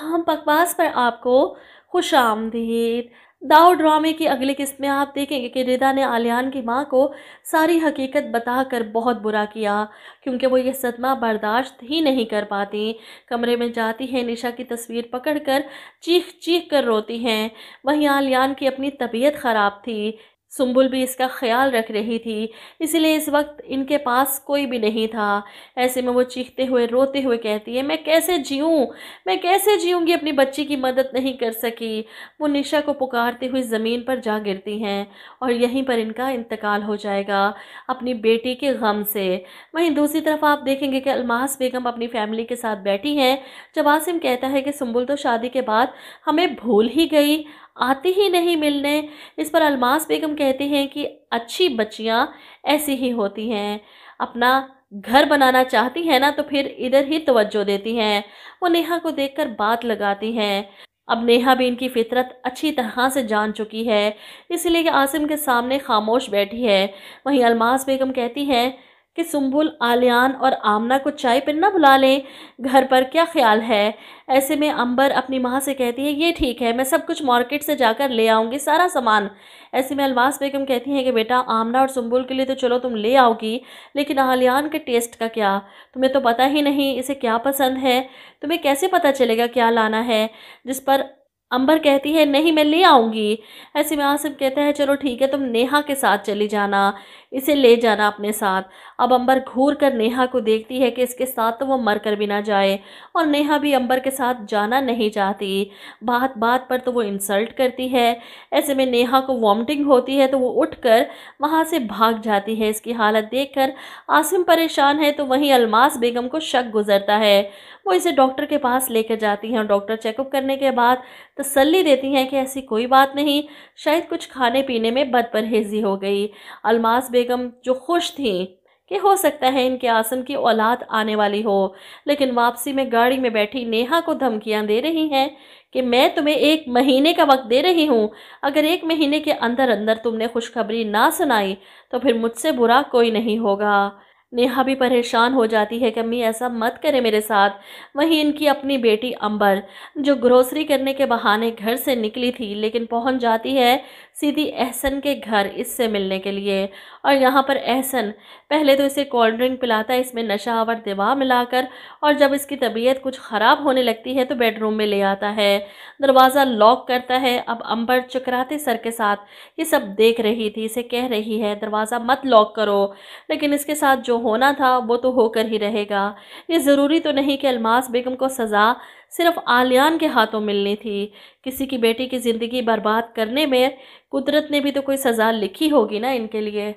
हम हाँ, बकवास पर आपको खुश आमदीद दाऊ ड्रामे की अगली किस्त में आप देखेंगे कि रिदा ने आलियान की माँ को सारी हकीकत बताकर बहुत बुरा किया क्योंकि वो ये सदमा बर्दाश्त ही नहीं कर पाती कमरे में जाती हैं निशा की तस्वीर पकड़कर चीख चीख कर रोती हैं वहीं आलियान की अपनी तबीयत ख़राब थी सुम्बुल भी इसका ख्याल रख रही थी इसलिए इस वक्त इनके पास कोई भी नहीं था ऐसे में वो चीखते हुए रोते हुए कहती है मैं कैसे जीऊँ मैं कैसे जीऊँगी अपनी बच्ची की मदद नहीं कर सकी वो निशा को पुकारते हुए ज़मीन पर जा गिरती हैं और यहीं पर इनका इंतकाल हो जाएगा अपनी बेटी के गम से वहीं दूसरी तरफ आप देखेंगे कि अलमास बेगम अपनी फैमिली के साथ बैठी हैं जब आसिम कहता है कि सुम्बुल तो शादी के बाद हमें भूल ही गई आते ही नहीं मिलने इस पर अलमास बेगम कहती हैं कि अच्छी बच्चियाँ ऐसी ही होती हैं अपना घर बनाना चाहती हैं ना तो फिर इधर ही तवज्जो देती हैं वो नेहा को देखकर बात लगाती हैं अब नेहा भी इनकी फितरत अच्छी तरह से जान चुकी है इसलिए कि आसिम के सामने खामोश बैठी है वहीं अलमास बेगम कहती हैं कि सुम्बुल आलियान और आमना को चाय पर ना बुला लें घर पर क्या ख्याल है ऐसे में अंबर अपनी माँ से कहती है ये ठीक है मैं सब कुछ मार्केट से जाकर ले आऊँगी सारा सामान ऐसे में अलवास बेगम कहती हैं कि बेटा आमना और सुम्बुल के लिए तो चलो तुम ले आओगी लेकिन आलियान के टेस्ट का क्या तुम्हें तो पता ही नहीं इसे क्या पसंद है तुम्हें कैसे पता चलेगा क्या लाना है जिस पर अंबर कहती है नहीं मैं ले आऊँगी ऐसे में आसिम कहता है चलो ठीक है तुम नेहा के साथ चली जाना इसे ले जाना अपने साथ अब अंबर घूर कर नेहा को देखती है कि इसके साथ तो वो मर कर भी ना जाए और नेहा भी अंबर के साथ जाना नहीं चाहती बात बात पर तो वो इंसल्ट करती है ऐसे में नेहा को वॉमिटिंग होती है तो वो उठ कर वहाँ से भाग जाती है इसकी हालत देख कर आसिम परेशान है तो वहीं अलमास बेगम को शक गुजरता है वो इसे डॉक्टर के पास लेकर जाती हैं और डॉक्टर चेकअप करने के बाद तसल्ली देती हैं कि ऐसी कोई बात नहीं शायद कुछ खाने पीने में बदपरहेजी हो गई अलमास बेगम जो खुश थीं कि हो सकता है इनके आसम की औलाद आने वाली हो लेकिन वापसी में गाड़ी में बैठी नेहा को धमकियां दे रही हैं कि मैं तुम्हें एक महीने का वक्त दे रही हूँ अगर एक महीने के अंदर अंदर तुमने खुशखबरी ना सुनाई तो फिर मुझसे बुरा कोई नहीं होगा नेहा भी परेशान हो जाती है कि अम्मी ऐसा मत करें मेरे साथ वहीं इनकी अपनी बेटी अंबर जो ग्रोसरी करने के बहाने घर से निकली थी लेकिन पहुंच जाती है सीधी एहसन के घर इससे मिलने के लिए और यहाँ पर एहसन पहले तो इसे कोल्ड ड्रिंक पिलाता है इसमें नशावर दवा मिलाकर और जब इसकी तबीयत कुछ ख़राब होने लगती है तो बेडरूम में ले आता है दरवाज़ा लॉक करता है अब अंबर चकराते सर के साथ ये सब देख रही थी इसे कह रही है दरवाज़ा मत लॉक करो लेकिन इसके साथ जो होना था वो तो होकर ही रहेगा ये ज़रूरी तो नहीं कि अलमास बेगम को सज़ा सिर्फ आलियान के हाथों मिलनी थी किसी की बेटी की ज़िंदगी बर्बाद करने में कुदरत ने भी तो कोई सज़ा लिखी होगी ना इनके लिए